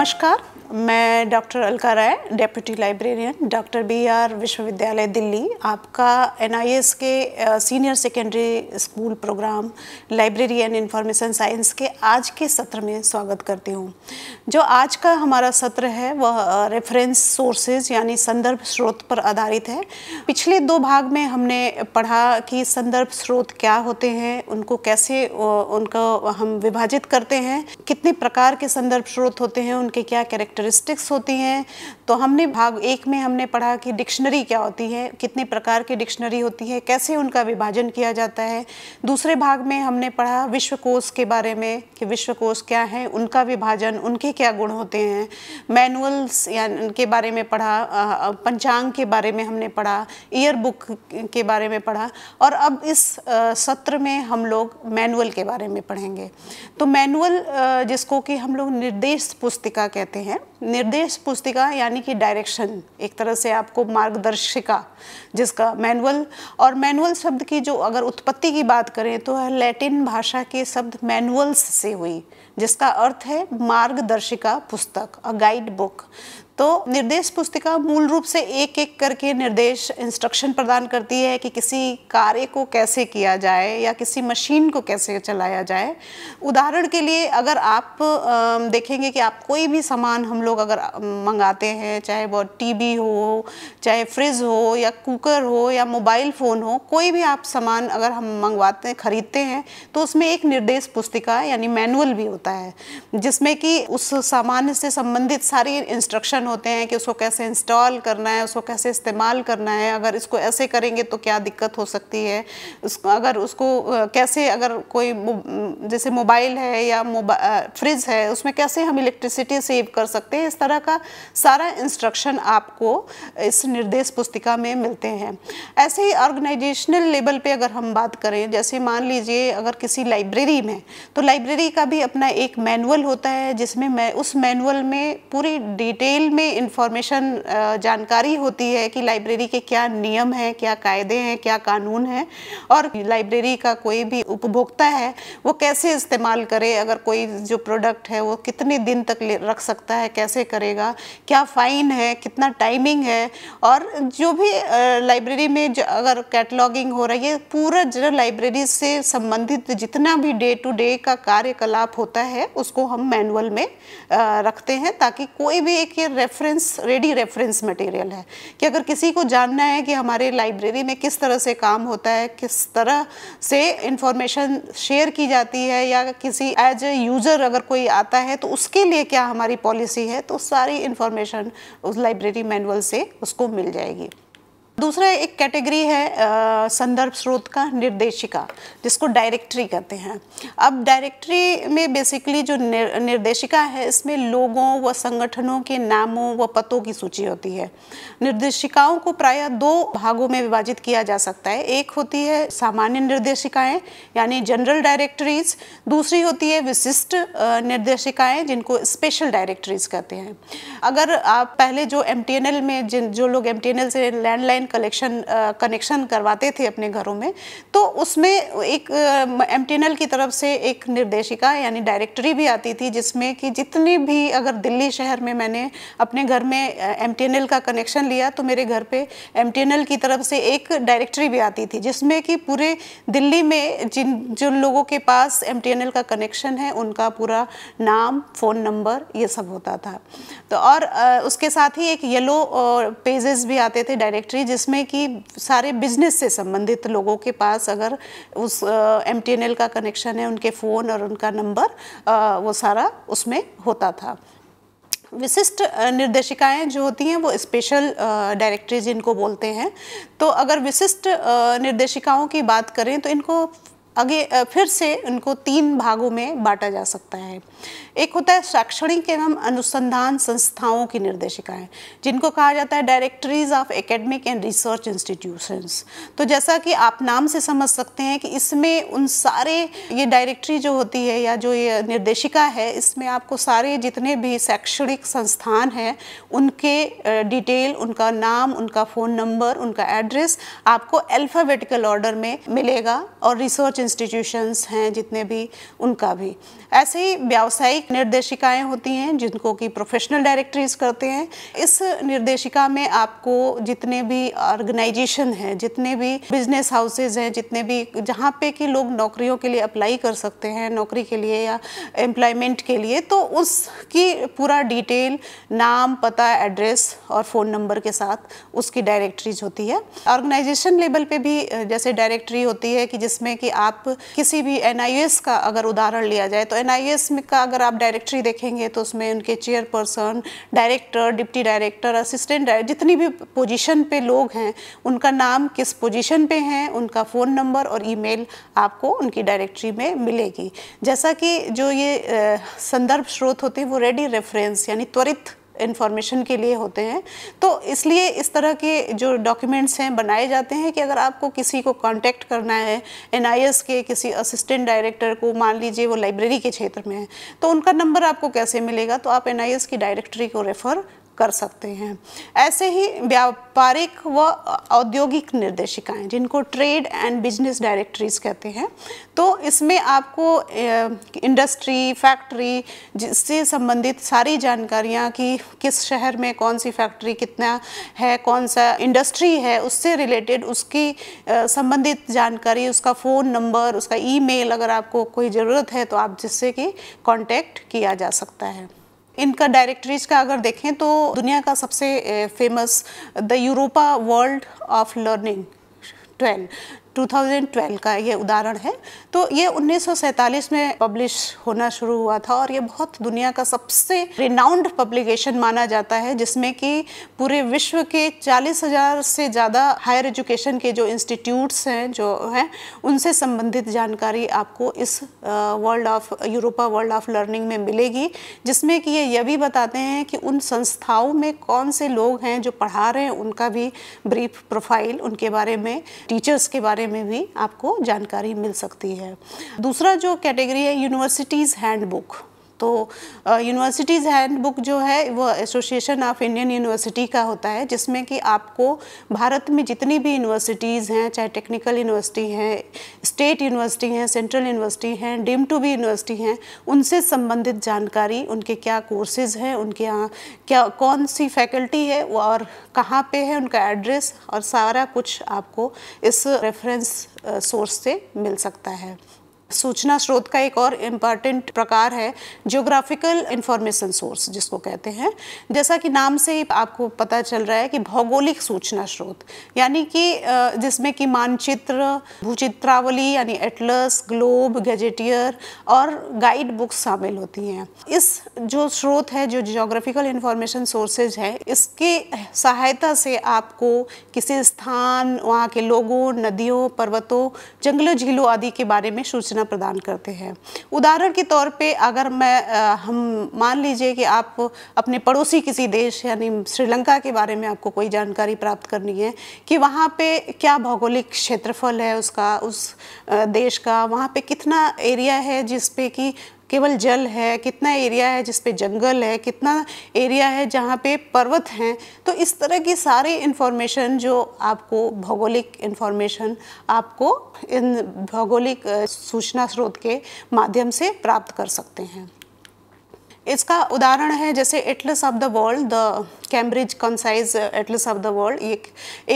नमस्कार मैं doctor Alka Rai deputy librarian doctor B R विश्वविद्यालय दिल्ली आपका N K senior secondary school program library and information science के आज के सत्र में स्वागत करती हूँ जो आज का हमारा सत्र है वह रेफरेंस सोर्सेज यानी संदर्भ स्रोत पर आधारित है पिछले दो भाग में हमने पढ़ा कि संदर्भ स्रोत क्या होते हैं उनको कैसे उनको हम विभाजित करते हैं कितने प्रकार के संदर्भ स्रोत होते हैं उनके क्या कैरेक्टर कैरेक्टरिस्टिक्स होती हैं तो हमने भाग एक में हमने पढ़ा कि डिक्शनरी क्या होती है कितने प्रकार की डिक्शनरी होती है कैसे उनका विभाजन किया जाता है दूसरे भाग में हमने पढ़ा विश्वकोश के बारे में कि विश्वकोश क्या है उनका विभाजन उनके क्या गुण होते हैं मैनुअल्स या के बारे में पढ़ा पंचांग के बारे में हमने पढ़ा ईयर बुक के बारे में पढ़ा और अब इस सत्र में हम लोग मैनुअल के बारे में पढ़ेंगे तो मैनुअल जिसको कि हम लोग निर्देश पुस्तिका कहते हैं निर्देश पुस्तिका यानी कि डायरेक्शन एक तरह से आपको मार्गदर्शिका जिसका मैनुअल और मैनुअल शब्द की जो अगर उत्पत्ति की बात करें तो लैटिन भाषा के शब्द मैनुअल्स से हुई जिसका अर्थ है मार्गदर्शिका पुस्तक अ गाइड बुक तो निर्देश पुस्तिका मूल रूप से एक एक करके निर्देश इंस्ट्रक्शन प्रदान करती है कि किसी कार्य को कैसे किया जाए या किसी मशीन को कैसे चलाया जाए उदाहरण के लिए अगर आप देखेंगे कि आप कोई भी सामान हम लोग अगर मंगाते हैं चाहे वो टीवी हो चाहे फ्रिज हो या कुकर हो या मोबाइल फ़ोन हो कोई भी आप सामान अगर हम मंगवाते हैं ख़रीदते हैं तो उसमें एक निर्देश पुस्तिका यानी मैनुअल भी होता है जिसमें कि उस सामान से संबंधित सारी इंस्ट्रक्शन होते हैं कि उसको कैसे इंस्टॉल करना है उसको कैसे इस्तेमाल करना है अगर इसको ऐसे करेंगे तो क्या दिक्कत हो सकती है उसको अगर उसको कैसे अगर कोई जैसे मोबाइल है या फ्रिज है उसमें कैसे हम इलेक्ट्रिसिटी सेव कर सकते हैं इस तरह का सारा इंस्ट्रक्शन आपको इस निर्देश पुस्तिका में मिलते हैं ऐसे ही ऑर्गेनाइजेशनल लेवल पर अगर हम बात करें जैसे मान लीजिए अगर किसी लाइब्रेरी में तो लाइब्रेरी का भी अपना एक मैनुअल होता है जिसमें मैं उस मैनुअल में पूरी डिटेल में में इंफॉर्मेशन जानकारी होती है कि लाइब्रेरी के क्या नियम हैं क्या कायदे हैं क्या कानून हैं और लाइब्रेरी का कोई भी उपभोक्ता है वो कैसे इस्तेमाल करे अगर कोई जो प्रोडक्ट है वो कितने दिन तक रख सकता है कैसे करेगा क्या फ़ाइन है कितना टाइमिंग है और जो भी लाइब्रेरी में जो अगर कैटलॉगिंग हो रही है पूरा जो लाइब्रेरी से संबंधित जितना भी डे टू डे का कार्यकलाप होता है उसको हम मैनुअल में रखते हैं ताकि कोई भी एक रेफरेंस रेडी रेफरेंस मटेरियल है कि अगर किसी को जानना है कि हमारे लाइब्रेरी में किस तरह से काम होता है किस तरह से इंफॉर्मेशन शेयर की जाती है या किसी एज ए यूज़र अगर कोई आता है तो उसके लिए क्या हमारी पॉलिसी है तो सारी इंफॉर्मेशन उस लाइब्रेरी मैनुअल से उसको मिल जाएगी दूसरा एक कैटेगरी है संदर्भ स्रोत का निर्देशिका जिसको डायरेक्टरी कहते हैं अब डायरेक्टरी में बेसिकली जो निर, निर्देशिका है इसमें लोगों व संगठनों के नामों व पतों की सूची होती है निर्देशिकाओं को प्रायः दो भागों में विभाजित किया जा सकता है एक होती है सामान्य निर्देशिकाएँ यानी जनरल डायरेक्टरीज दूसरी होती है विशिष्ट निर्देशिकाएँ जिनको स्पेशल डायरेक्टरीज कहते हैं अगर आप पहले जो एम में जिन जो लोग एम से लैंडलाइन कलेक्शन कनेक्शन uh, करवाते थे अपने घरों में तो उसमें एक एम uh, की तरफ से एक निर्देशिका यानी डायरेक्टरी भी आती थी जिसमें कि जितनी भी अगर दिल्ली शहर में मैंने अपने घर में एम uh, का कनेक्शन लिया तो मेरे घर पे एम की तरफ से एक डायरेक्टरी भी आती थी जिसमें कि पूरे दिल्ली में जिन जिन लोगों के पास एम का कनेक्शन है उनका पूरा नाम फ़ोन नंबर ये सब होता था तो और उसके साथ ही एक येलो पेजेस भी आते थे डायरेक्टरी जिस जिसमें कि सारे बिजनेस से संबंधित लोगों के पास अगर उस एम का कनेक्शन है उनके फ़ोन और उनका नंबर वो सारा उसमें होता था विशिष्ट निर्देशिकाएं जो होती हैं वो स्पेशल डायरेक्टरी जिनको बोलते हैं तो अगर विशिष्ट निर्देशिकाओं की बात करें तो इनको आगे फिर से उनको तीन भागों में बांटा जा सकता है एक होता है शैक्षणिक एवं अनुसंधान संस्थाओं की निर्देशिकाएं जिनको कहा जाता है directories of academic and research institutions तो जैसा कि आप नाम से समझ सकते हैं कि इसमें उन सारे ये डायरेक्टरी जो होती है या जो ये निर्देशिका है इसमें आपको सारे जितने भी शैक्षणिक संस्थान हैं उनके डिटेल उनका नाम उनका फ़ोन नंबर उनका एड्रेस आपको अल्फ़ाबेटिकल ऑर्डर में मिलेगा और रिसर्च इंस्टीट्यूशंस हैं जितने भी उनका भी ऐसे ही व्यावसायिक निर्देशिकाएं होती हैं जिनको कि प्रोफेशनल डायरेक्टरीज करते हैं इस निर्देशिका में आपको जितने भी ऑर्गेनाइजेशन हैं जितने भी बिजनेस हाउसेज हैं जितने भी जहाँ पे कि लोग नौकरियों के लिए अप्लाई कर सकते हैं नौकरी के लिए या एम्प्लॉयमेंट के लिए तो उसकी पूरा डिटेल नाम पता एड्रेस और फ़ोन नंबर के साथ उसकी डायरेक्टरीज होती है ऑर्गेनाइजेशन लेवल पे भी जैसे डायरेक्टरी होती है कि जिसमें कि आप किसी भी एन का अगर उदाहरण लिया जाए तो में का अगर आप डायरेक्टरी देखेंगे तो उसमें उनके chairperson director deputy director assistant director जितनी भी पोजीशन पे लोग हैं उनका नाम किस पोजीशन पे हैं उनका फ़ोन नंबर और ईमेल आपको उनकी डायरेक्टरी में मिलेगी जैसा कि जो ये संदर्भ स्रोत होते हैं वो रेडी रेफरेंस यानी त्वरित इन्फॉर्मेशन के लिए होते हैं तो इसलिए इस तरह के जो डॉक्यूमेंट्स हैं बनाए जाते हैं कि अगर आपको किसी को कांटेक्ट करना है एन के किसी असिस्टेंट डायरेक्टर को मान लीजिए वो लाइब्रेरी के क्षेत्र में है तो उनका नंबर आपको कैसे मिलेगा तो आप एन की डायरेक्टरी को रेफ़र कर सकते हैं ऐसे ही व्यापारिक व औद्योगिक निर्देशिकाएं जिनको ट्रेड एंड बिजनेस डायरेक्टरीज कहते हैं तो इसमें आपको इंडस्ट्री फैक्ट्री जिससे संबंधित सारी जानकारियां कि किस शहर में कौन सी फैक्ट्री कितना है कौन सा इंडस्ट्री है उससे रिलेटेड उसकी संबंधित जानकारी उसका फ़ोन नंबर उसका ईमेल अगर आपको कोई ज़रूरत है तो आप जिससे कि कांटेक्ट किया जा सकता है इनका डायरेक्टरीज का अगर देखें तो दुनिया का सबसे famous the Europa world of learning twelve 2012 का ये उदाहरण है तो ये 1947 में पब्लिश होना शुरू हुआ था और ये बहुत दुनिया का सबसे रिनाउंड पब्लिकेशन माना जाता है जिसमें कि पूरे विश्व के 40,000 से ज़्यादा हायर एजुकेशन के जो इंस्टीट्यूट्स हैं जो हैं उनसे संबंधित जानकारी आपको इस world of Europa world of learning में मिलेगी जिसमें कि ये यह भी बताते हैं कि उन संस्थाओं में कौन से लोग हैं जो पढ़ा रहे हैं उनका भी ब्रीफ प्रोफाइल उनके बारे में टीचर्स के बारे में भी आपको जानकारी मिल सकती है दूसरा जो कैटेगरी है यूनिवर्सिटीज़ हैंडबुक तो यूनिवर्सिटीज़ हैंड बुक जो है वो एसोसिएशन ऑफ इंडियन यूनिवर्सिटी का होता है जिसमें कि आपको भारत में जितनी भी यूनिवर्सिटीज़ हैं चाहे टेक्निकल यूनिवर्सिटी हैं स्टेट यूनिवर्सिटी हैं सेंट्रल यूनिवर्सिटी हैं डीम टू भी यूनिवर्सिटी हैं उनसे संबंधित जानकारी उनके क्या कोर्सेज़ हैं उनके यहाँ क्या कौन सी फैकल्टी है और कहाँ पर है उनका एड्रेस और सारा कुछ आपको इस रेफरेंस सोर्स से मिल सकता है सूचना स्रोत का एक और इम्पॉर्टेंट प्रकार है ज्योग्राफिकल इंफॉर्मेशन सोर्स जिसको कहते हैं जैसा कि नाम से ही आपको पता चल रहा है कि भौगोलिक सूचना स्रोत यानी कि जिसमें कि मानचित्र भूचित्रावली यानी एटलस ग्लोब गजेटियर और गाइड बुक्स शामिल होती हैं इस जो स्रोत है जो जोग्राफिकल इंफॉर्मेशन सोर्सेज है इसकी सहायता से आपको किसी स्थान वहाँ के लोगों नदियों पर्वतों जंगलों झीलों आदि के बारे में सूचना योजना प्रदान करते हैं उदाहरण के तौर पे अगर मैं आ, हम मान लीजिए कि आप अपने पड़ोसी किसी देश यानी श्रीलंका के बारे में आपको कोई जानकारी प्राप्त करनी है कि वहाँ पे क्या भौगोलिक क्षेत्रफल है उसका उस देश का वहाँ पे कितना एरिया है जिसपे कि केवल जल है कितना एरिया है जिसपे जंगल है कितना एरिया है जहाँ पे पर्वत हैं तो इस तरह की सारी इन्फॉर्मेशन जो आपको भौगोलिक इन्फॉर्मेशन आपको इन भौगोलिक सूचना स्रोत के माध्यम से प्राप्त कर सकते हैं इसका उदाहरण है जैसे atlas of the world the Cambridge concise atlas of the world एक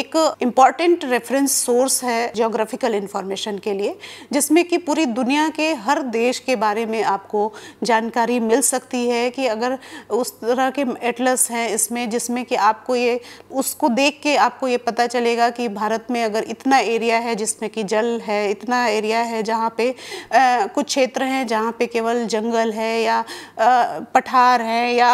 एक इम्पॉर्टेंट रेफरेंस सोर्स है जोग्राफिकल इंफॉर्मेशन के लिए जिसमें कि पूरी दुनिया के हर देश के बारे में आपको जानकारी मिल सकती है कि अगर उस तरह के एटलस हैं इसमें जिसमें कि आपको ये उसको देख के आपको ये पता चलेगा कि भारत में अगर इतना एरिया है जिसमें कि जल है इतना एरिया है जहाँ पे आ, कुछ क्षेत्र हैं जहाँ पे केवल जंगल है या आ, पठार हैं या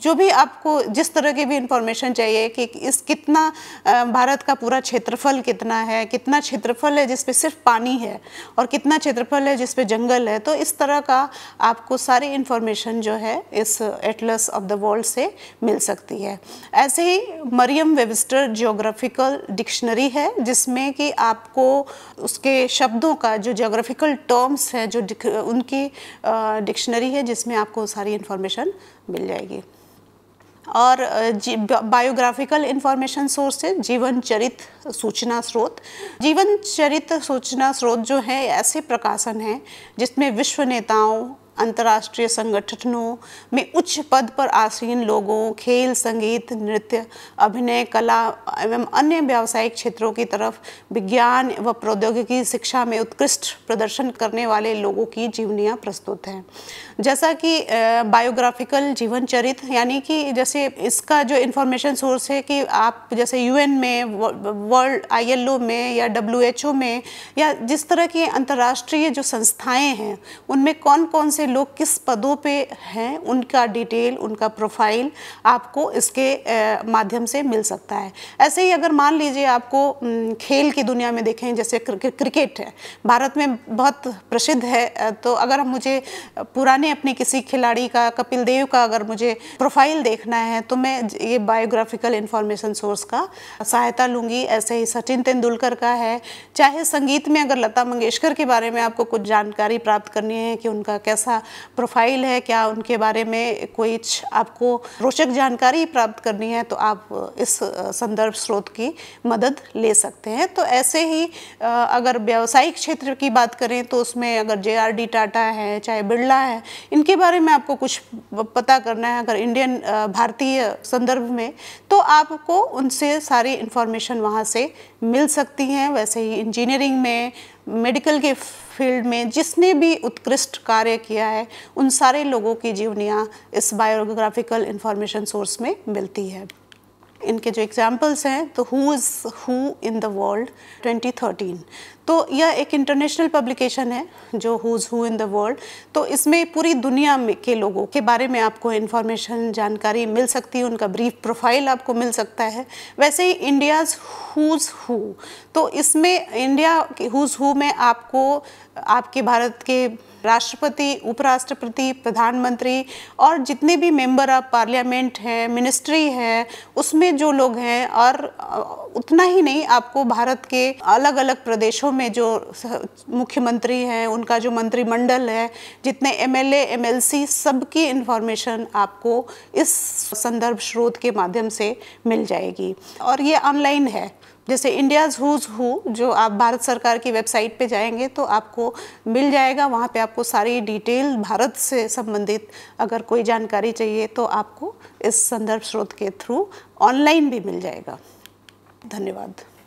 जो भी आपको जिस तरह की भी इंफॉर्मेशन चाहिए कि इस कितना भारत का पूरा क्षेत्रफल कितना है कितना क्षेत्रफल है जिसपे सिर्फ पानी है और कितना क्षेत्रफल है जिसपे जंगल है तो इस तरह का आपको सारी इन्फॉर्मेशन जो है इस एटलस ऑफ द वर्ल्ड से मिल सकती है ऐसे ही मरियम वेबस्टर जियोग्राफिकल डिक्शनरी है जिसमें कि आपको उसके शब्दों का जो जोग्राफिकल टर्म्स है जो उनकी डिक्शनरी है जिसमें आपको सारी इन्फॉर्मेशन मिल जाएगी और बायोग्राफिकल इंफॉर्मेशन सोर्स है जीवन चरित सूचना स्रोत जीवन चरित सूचना स्रोत जो है ऐसे प्रकाशन हैं जिसमें विश्व नेताओं अंतर्राष्ट्रीय संगठनों में उच्च पद पर आसीन लोगों खेल संगीत नृत्य अभिनय कला एवं अन्य व्यावसायिक क्षेत्रों की तरफ विज्ञान व प्रौद्योगिकी शिक्षा में उत्कृष्ट प्रदर्शन करने वाले लोगों की जीवनियाँ प्रस्तुत हैं जैसा कि बायोग्राफिकल जीवन चरित्र यानी कि जैसे इसका जो इन्फॉर्मेशन सोर्स है कि आप जैसे यूएन में वर्ल्ड आईएलओ में या डब्ल्यूएचओ में या जिस तरह की अंतर्राष्ट्रीय जो संस्थाएं हैं उनमें कौन कौन से लोग किस पदों पे हैं उनका डिटेल उनका प्रोफाइल आपको इसके माध्यम से मिल सकता है ऐसे ही अगर मान लीजिए आपको खेल की दुनिया में देखें जैसे क्रिकेट है भारत में बहुत प्रसिद्ध है तो अगर मुझे पुराने अपने किसी खिलाड़ी का कपिल देव का अगर मुझे प्रोफाइल देखना है तो मैं ये बायोग्राफिकल इन्फॉर्मेशन सोर्स का सहायता लूँगी ऐसे ही सचिन तेंदुलकर का है चाहे संगीत में अगर लता मंगेशकर के बारे में आपको कुछ जानकारी प्राप्त करनी है कि उनका कैसा उनका प्रोफाइल है क्या उनके बारे में कोई आपको रोचक जानकारी प्राप्त करनी है तो आप इस संदर्भ स्रोत की मदद ले सकते हैं तो ऐसे ही अगर व्यावसायिक क्षेत्र की बात करें तो उसमें अगर जे आर डी टाटा है चाहे बिरला है इनके बारे में आपको कुछ पता करना है अगर इंडियन भारतीय संदर्भ में तो आपको उनसे सारी इन्फॉर्मेशन वहाँ से मिल सकती हैं वैसे ही इंजीनियरिंग में मेडिकल के फील्ड में जिसने भी उत्कृष्ट कार्य किया है उन सारे लोगों की जीवनियाँ इस बायोग्राफिकल इंफॉर्मेशन सोर्स में मिलती है इनके जो एग्जाम्पल्स हैं तो who is who in the world 2013 तो यह एक इंटरनेशनल पब्लिकेशन है जो who's who in the world तो इसमें पूरी दुनिया में के लोगों के बारे में आपको इन्फॉर्मेशन जानकारी मिल सकती है उनका ब्रीफ प्रोफाइल आपको मिल सकता है वैसे ही इंडियाज़ हुज़ हु तो इसमें इंडिया हुज़ हु में आपको आपके भारत के राष्ट्रपति उपराष्ट्रपति प्रधानमंत्री और जितने भी मेंबर ऑफ पार्लियामेंट हैं मिनिस्ट्री है उसमें जो लोग हैं और उतना ही नहीं आपको भारत के अलग अलग प्रदेशों में जो मुख्यमंत्री हैं उनका जो मंत्रिमंडल है जितने एम एल एमएलसी सबकी इन्फॉर्मेशन आपको इस संदर्भ स्रोत के माध्यम से मिल जाएगी और ये ऑनलाइन है जैसे इंडियाज़ हुज़ हु जो आप भारत सरकार की वेबसाइट पे जाएंगे तो आपको मिल जाएगा वहाँ पे आपको सारी डिटेल भारत से संबंधित अगर कोई जानकारी चाहिए तो आपको इस संदर्भ स्रोत के थ्रू ऑनलाइन भी मिल जाएगा धन्यवाद